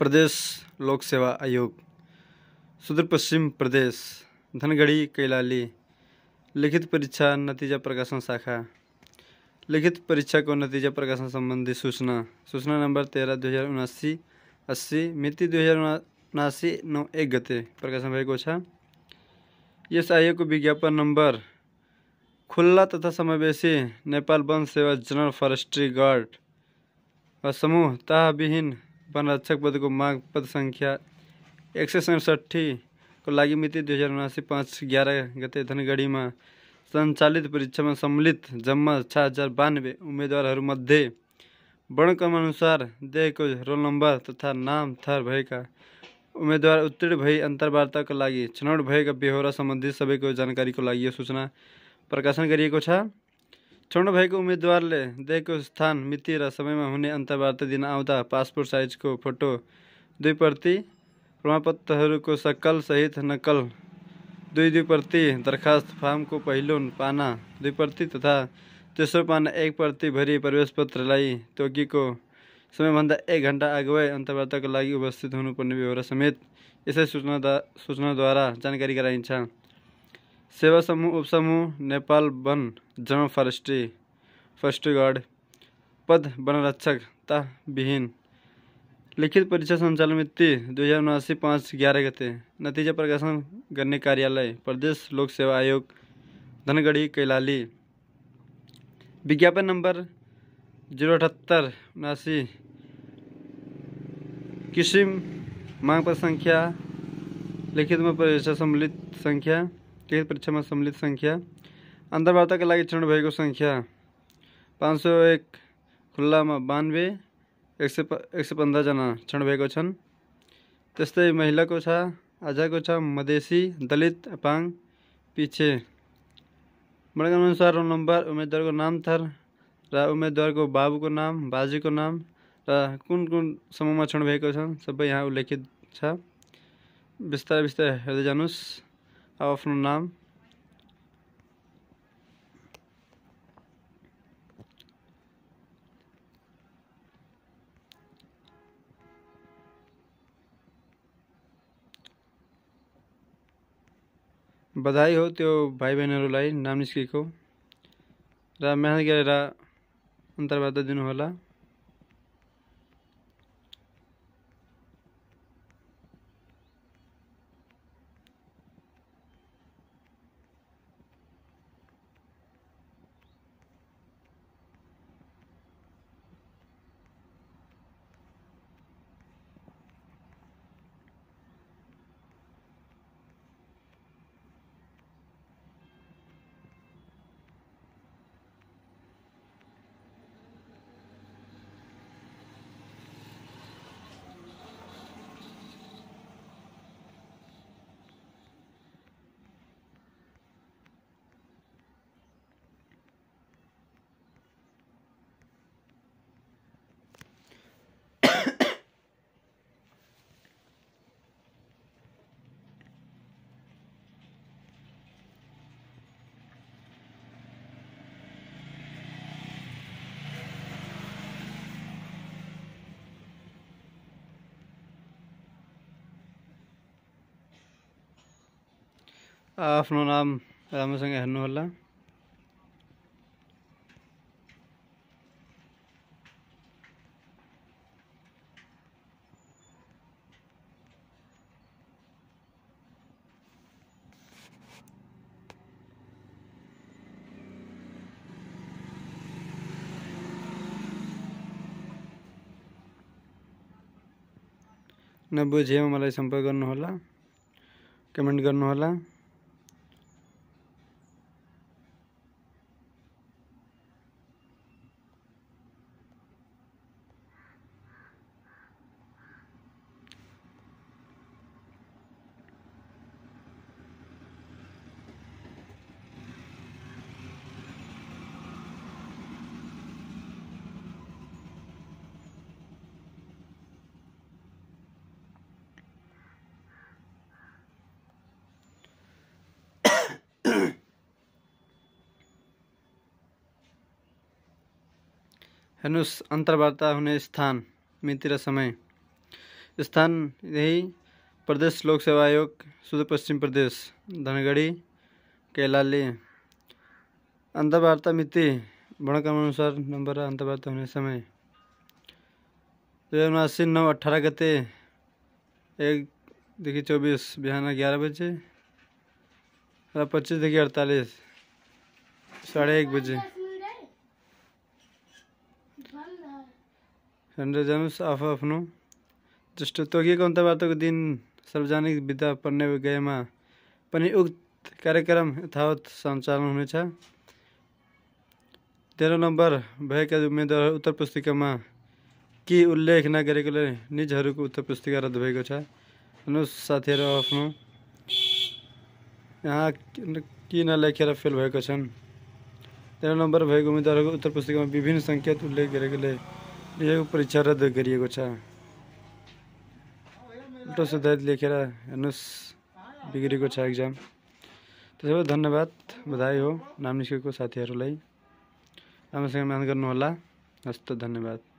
प्रदेश लोक सेवा आयोग सुदूर पश्चिम प्रदेश धनगढ़ी कैलाली लिखित परीक्षा नतीजा प्रकाशन शाखा लिखित परीक्षा को नतीजा प्रकाशन संबंधी सूचना सूचना नंबर तेरह दो हज़ार उनासी अस्सी मिति दो हज़ार उनासी नौ एक गते प्रकाशन भाई गोछा आयोग को विज्ञापन नंबर खुला तथा समावेशी नेपाल वन सेवा जनरल फॉरेस्ट्री गार्ड और समूह तह वनरक्षक पद को मांग पद संख्या एक सौ सड़सठी को लगी मिति दुई हज़ार उनासी पाँच ग्यारह गते धनगढ़ी में संचालित परीक्षा में सम्मिलित जम्मा छः हज़ार बानवे उम्मेदवारमध्ये वर्णक्रमअनुसार को रोल नंबर तथा नाम थर भैया उम्मीदवार उत्तीर्ण भई का लगी छनौट भैया बेहोरा सब को जानकारी को लगी सूचना प्रकाशन कर छोड्नु भएको उम्मेदवारले दिएको स्थान मिति र समयमा हुने अन्तर्वार्ता दिन आउँदा पासपोर्ट साइजको फोटो दुई प्रति प्रमाणपत्रहरूको सकल सहित नक्कल दुई दुई प्रति दरखास्त फार्मको पहिलो पाना दुई प्रति तथा तेस्रो पाना एक प्रति प्रवेश प्रवेशपत्रलाई तोकिएको समयभन्दा एक घन्टा आगुवै अन्तर्वार्ताको लागि उपस्थित हुनुपर्ने व्यवहार समेत यसै सूचना सूचनाद्वारा जानकारी गराइन्छ सेवा समूह उपसमूह नेपाल वन जन फॉरेस्ट्री फर्स्ट गार्ड पद वनरक्षक विहीन लिखित परीक्षा संचालन मिति दो हज़ार उनासी पाँच ग्यारह गते नतीजा प्रकाशन करने कार्यालय प्रदेश लोक सेवा आयोग धनगढ़ी कैलाली विज्ञापन नंबर जीरो अठहत्तर उनासी किसी मांग पर संख्या लिखित में परीक्षा सम्मिलित संख्या लिखित परीक्षा में सम्मिलित संख्या अंतर्वाता का लगी चरण भाई संख्या पाँच सौ एक खुला में बानबे एक सौ एक सौ पंद्रह क्षण चरण छन् त्यस्तै महिला को आज को मधेशी दलित पीछे पिछे अनुसार रोल उम्मीदवार को नाम थर को बाबू को नाम को नाम रुन कुन समूह में क्षण भएको सब यहाँ उल्लेखित बिस्तार बिस्तार हे जानूस अब अपना नाम बधाई हो तो भाई बहन बहनहरूलाई नामनिस्केको रहा मेहनत कर अंतर्वाद दिन होला आफ्नो नाम राम्रोसँग हेर्नुहोला नबुझेमा मलाई सम्पर्क गर्नुहोला कमेन्ट गर्नुहोला हेनुस अंतर्वार्ता होने स्थान मित्र समय स्थान यही प्रदेश लोक सेवा आयोग सुदूर पश्चिम प्रदेश धनगढ़ी कैलाली अंतर्वार्ता मिति अनुसार नंबर अंतर्वार्ता होने समय दो हज़ार नौ अट्ठारह गते एक देखिए चौबीस बिहान ग्यारह बजे पच्चीस देखिए अड़तालीस साढ़े एक बजे हाम्रो जानुहोस् आफ्नो जस्तो तोकिएको अन्तर्वार्ताको दिन सार्वजनिक विधा पर्ने गएमा पनि उक्त कार्यक्रम यथावत सञ्चालन हुनेछ तेह्र नम्बर भएका उम्मेद्वारहरू उत्तर पुस्तिकामा के उल्लेख नगरेकोले निजहरूको उत्तर पुस्तिका रद्द भएको छ हेर्नुहोस् साथीहरू आफ्नो यहाँ किन लेखेर फेल भएको छन् तेह्र नम्बर भएको उम्मेद्वारको उत्तर पुस्तिकामा विभिन्न सङ्केत उल्लेख गरेकोले यो परीक्षा रद्द गरिएको छ उल्टो सुधारित लेखेर हेर्नुहोस् बिग्रेको छ एक्जाम त्यसो भए धन्यवाद बधाई हो नाम निस्केको साथीहरूलाई राम्रोसँग म्याथ गर्नुहोला हस्त धन्यवाद